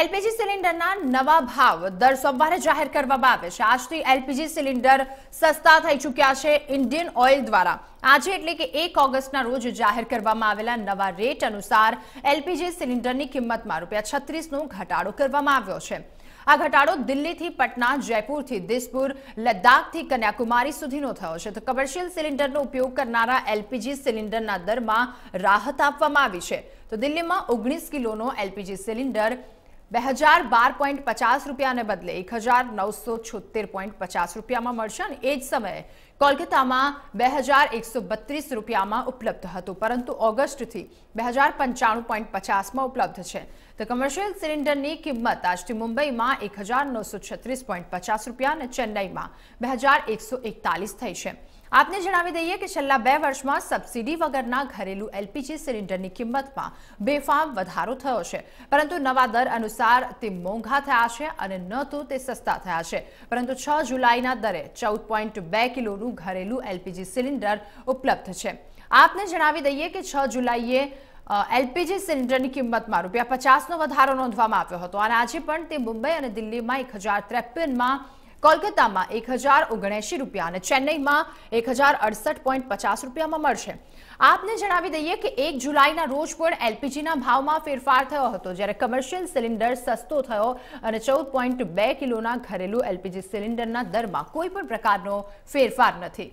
LPG સિલિન્ડરના નવા ભાવ દર સોમવારે જાહેર કરવામાં આવે છે આજથી એલપીજી સિલિન્ડર સસ્તા થઈ ચૂક્યા છે ઇન્ડિયન ઓઇલ દ્વારા આજે એટલે કે એક ઓગસ્ટના રોજ જાહેર કરવામાં આવેલા નવા રેટ અનુસાર એલપીજી સિલિન્ડરની કિંમતમાં રૂપિયા છત્રીસનો ઘટાડો કરવામાં આવ્યો છે આ ઘટાડો દિલ્હીથી પટના જયપુરથી દિસપુર લદ્દાખથી કન્યાકુમારી સુધીનો થયો છે તો કમર્શિયલ સિલિન્ડરનો ઉપયોગ કરનારા એલપીજી સિલિન્ડરના દરમાં રાહત આપવામાં આવી છે તો દિલ્હીમાં ઓગણીસ કિલોનો એલપીજી સિલિન્ડર બે હજાર બાર પોઈન્ટ પચાસ રૂપિયાને બદલે એક હજાર નવસો છોતેર પોઈન્ટ પચાસ રૂપિયામાં મળશે અને એ જ સમયે કોલકાતામાં બે હજાર એકસો બત્રીસ રૂપિયામાં ઉપલબ્ધ હતું પરંતુ ઓગસ્ટથી બે હજાર પંચાણું પોઈન્ટ પચાસમાં ઉપલબ્ધ છે તો કમર્શિયલ સિલિન્ડરની કિંમત આજથી મુંબઈમાં એક હજાર નવસો છત્રીસ પોઈન્ટ પચાસ રૂપિયા અને ચેન્નઈમાં બે હજાર એકસો એકતાલીસ થઈ છે આપને જણાવી દઈએ કે છેલ્લા બે વર્ષમાં સબસિડી વગરના ઘરેલુ એલપીજી સિલિન્ડરની કિંમતમાં બેફામ વધારો થયો છે પરંતુ નવા દર અનુસાર તે મોંઘા થયા છે અને ન તો તે સસ્તા થયા છે પરંતુ છ જુલાઈના દરે ચૌદ પોઈન્ટ બે કિલોનું ઘરેલુ એલપીજી સિલિન્ડર ઉપલબ્ધ છે આપને જણાવી દઈએ કે છ જુલાઈએ એલપીજી સિલિન્ડરની કિંમતમાં રૂપિયા પચાસનો વધારો નોંધવામાં આવ્યો હતો અને આજે પણ તે મુંબઈ અને દિલ્હીમાં એક હજાર ત્રેપનમાં કોલકાતામાં એક હજાર રૂપિયા અને ચેન્નઈમાં એક હજાર અડસઠ પચાસ રૂપિયામાં મળશે આપને જણાવી દઈએ કે એક જુલાઈના રોજ પણ એલપીજીના ભાવમાં ફેરફાર થયો હતો જ્યારે કમર્શિયલ સિલિન્ડર સસ્તો થયો અને ચૌદ બે કિલોના ઘરેલું એલપીજી સિલિન્ડરના દરમાં કોઈ પણ પ્રકારનો ફેરફાર નથી